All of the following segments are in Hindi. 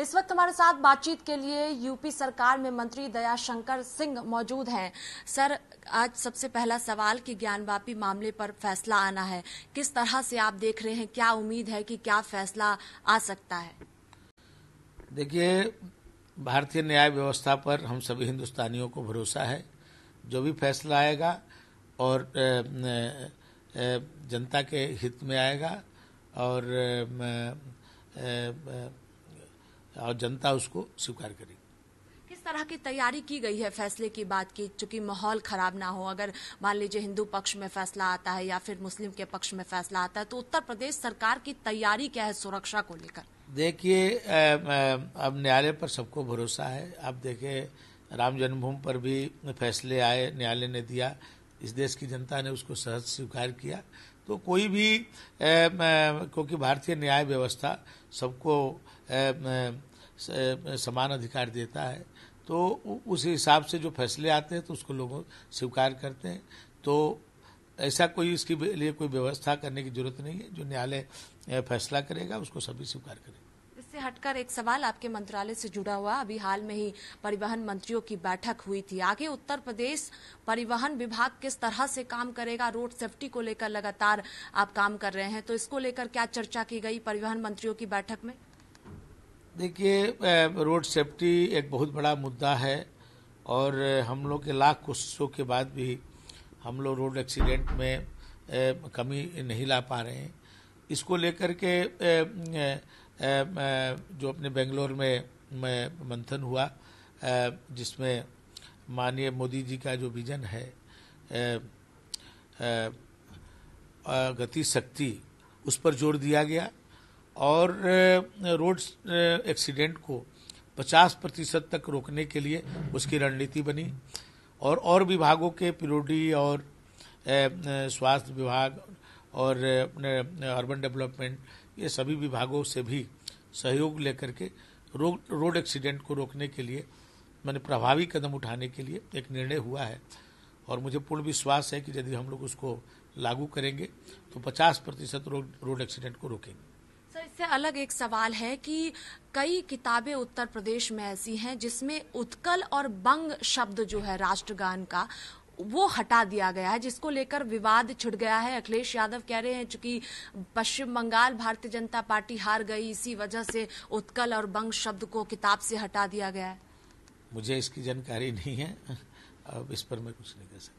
इस वक्त हमारे साथ बातचीत के लिए यूपी सरकार में मंत्री दयाशंकर सिंह मौजूद हैं सर आज सबसे पहला सवाल कि ज्ञानवापी मामले पर फैसला आना है किस तरह से आप देख रहे हैं क्या उम्मीद है कि क्या फैसला आ सकता है देखिए भारतीय न्याय व्यवस्था पर हम सभी हिंदुस्तानियों को भरोसा है जो भी फैसला आएगा और जनता के हित में आएगा और और जनता उसको स्वीकार करेगी किस तरह की तैयारी की गई है फैसले की बात की चूंकि माहौल खराब ना हो अगर मान लीजिए हिंदू पक्ष में फैसला आता है या फिर मुस्लिम के पक्ष में फैसला आता है तो उत्तर प्रदेश सरकार की तैयारी क्या है सुरक्षा को लेकर देखिए अब न्यायालय पर सबको भरोसा है आप देखे राम जन्मभूमि पर भी फैसले आए न्यायालय ने दिया इस देश की जनता ने उसको सहज स्वीकार किया तो कोई भी ए, क्योंकि भारतीय न्याय व्यवस्था सबको समान अधिकार देता है तो उस हिसाब से जो फैसले आते हैं तो उसको लोग स्वीकार करते हैं तो ऐसा कोई इसके लिए कोई व्यवस्था करने की जरूरत नहीं है जो न्यायालय फैसला करेगा उसको सभी स्वीकार करेंगे से हटकर एक सवाल आपके मंत्रालय से जुड़ा हुआ अभी हाल में ही परिवहन मंत्रियों की बैठक हुई थी आगे उत्तर प्रदेश परिवहन विभाग किस तरह से काम करेगा रोड सेफ्टी को लेकर लगातार आप काम कर रहे हैं तो इसको लेकर क्या चर्चा की गई परिवहन मंत्रियों की बैठक में देखिए रोड सेफ्टी एक बहुत बड़ा मुद्दा है और हम लोग के लाख कोशिशों के बाद भी हम लोग रोड एक्सीडेंट में कमी नहीं ला पा रहे हैं इसको लेकर के जो अपने बेंगलोर में मैं मंथन हुआ जिसमें माननीय मोदी जी का जो विजन है गति शक्ति उस पर जोर दिया गया और रोड एक्सीडेंट को 50 प्रतिशत तक रोकने के लिए उसकी रणनीति बनी और और विभागों के पीओडी और स्वास्थ्य विभाग और अपने अर्बन डेवलपमेंट ये सभी विभागों से भी सहयोग लेकर के रोड रोड एक्सीडेंट को रोकने के लिए मैंने प्रभावी कदम उठाने के लिए एक निर्णय हुआ है और मुझे पूर्ण विश्वास है कि यदि हम लोग उसको लागू करेंगे तो 50 प्रतिशत रो, रोड एक्सीडेंट को रोकेंगे सर इससे अलग एक सवाल है कि कई किताबें उत्तर प्रदेश में ऐसी हैं जिसमें उत्कल और बंग शब्द जो है राष्ट्रगान का वो हटा दिया गया है जिसको लेकर विवाद छिड़ गया है अखिलेश यादव कह रहे हैं चूंकि पश्चिम बंगाल भारतीय जनता पार्टी हार गई इसी वजह से उत्कल और बंग शब्द को किताब से हटा दिया गया है मुझे इसकी जानकारी नहीं है अब इस पर मैं कुछ नहीं कह सकता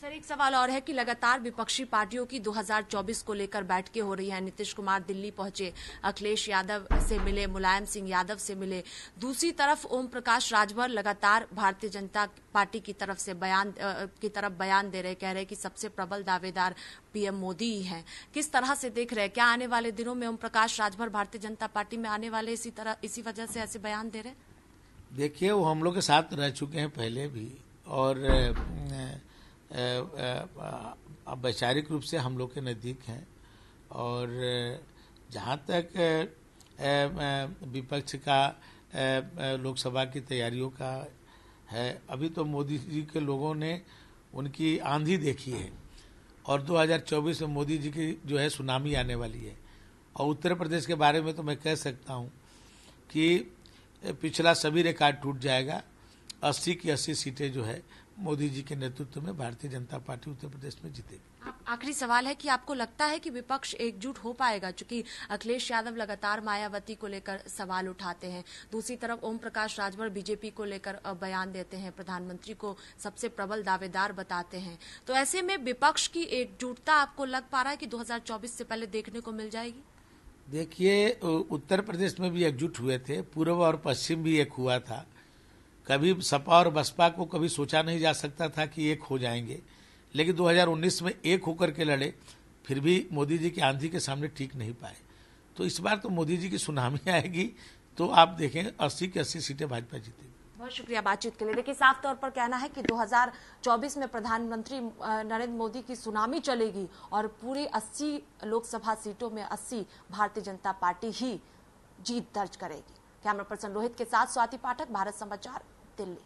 सर एक सवाल और है कि लगातार विपक्षी पार्टियों की 2024 को लेकर बैठकें हो रही हैं नीतीश कुमार दिल्ली पहुंचे अखिलेश यादव से मिले मुलायम सिंह यादव से मिले दूसरी तरफ ओम प्रकाश राजभर लगातार भारतीय जनता पार्टी की तरफ से बयान की तरफ बयान दे रहे कह रहे कि सबसे प्रबल दावेदार पीएम मोदी ही है किस तरह से देख रहे क्या आने वाले दिनों में ओम प्रकाश राजभर भारतीय जनता पार्टी में आने वाले इसी तरह इसी वजह से ऐसे बयान दे रहे देखिए वो हम लोग के साथ रह चुके हैं पहले भी और वैचारिक रूप से हम लोग के नज़दीक हैं और जहाँ तक विपक्ष का लोकसभा की तैयारियों का है अभी तो मोदी जी के लोगों ने उनकी आंधी देखी है और 2024 में मोदी जी की जो है सुनामी आने वाली है और उत्तर प्रदेश के बारे में तो मैं कह सकता हूँ कि पिछला सभी रिकॉर्ड टूट जाएगा अस्सी की अस्सी सीटें जो है मोदी जी के नेतृत्व में भारतीय जनता पार्टी उत्तर प्रदेश में जीतेगी आखिरी सवाल है कि आपको लगता है कि विपक्ष एकजुट हो पाएगा क्योंकि अखिलेश यादव लगातार मायावती को लेकर सवाल उठाते हैं दूसरी तरफ ओम प्रकाश राजभर बीजेपी को लेकर बयान देते हैं प्रधानमंत्री को सबसे प्रबल दावेदार बताते हैं तो ऐसे में विपक्ष की एकजुटता आपको लग पा रहा है कि 2024 से पहले देखने को मिल जाएगी देखिए उत्तर प्रदेश में भी एकजुट हुए थे पूर्व और पश्चिम भी एक हुआ था कभी सपा और बसपा को कभी सोचा नहीं जा सकता था कि एक हो जाएंगे लेकिन 2019 में एक होकर के लड़े फिर भी मोदी जी की आंधी के सामने ठीक नहीं पाए तो इस बार तो मोदी जी की सुनामी आएगी तो आप देखें अस्सी की अस्सी सीटें भाजपा जीतेगी बहुत शुक्रिया बातचीत के लिए देखिए साफ तौर पर कहना है कि 2024 में प्रधानमंत्री नरेंद्र मोदी की सुनामी चलेगी और पूरी 80 लोकसभा सीटों में 80 भारतीय जनता पार्टी ही जीत दर्ज करेगी कैमरा पर्सन रोहित के साथ स्वाति पाठक भारत समाचार الدل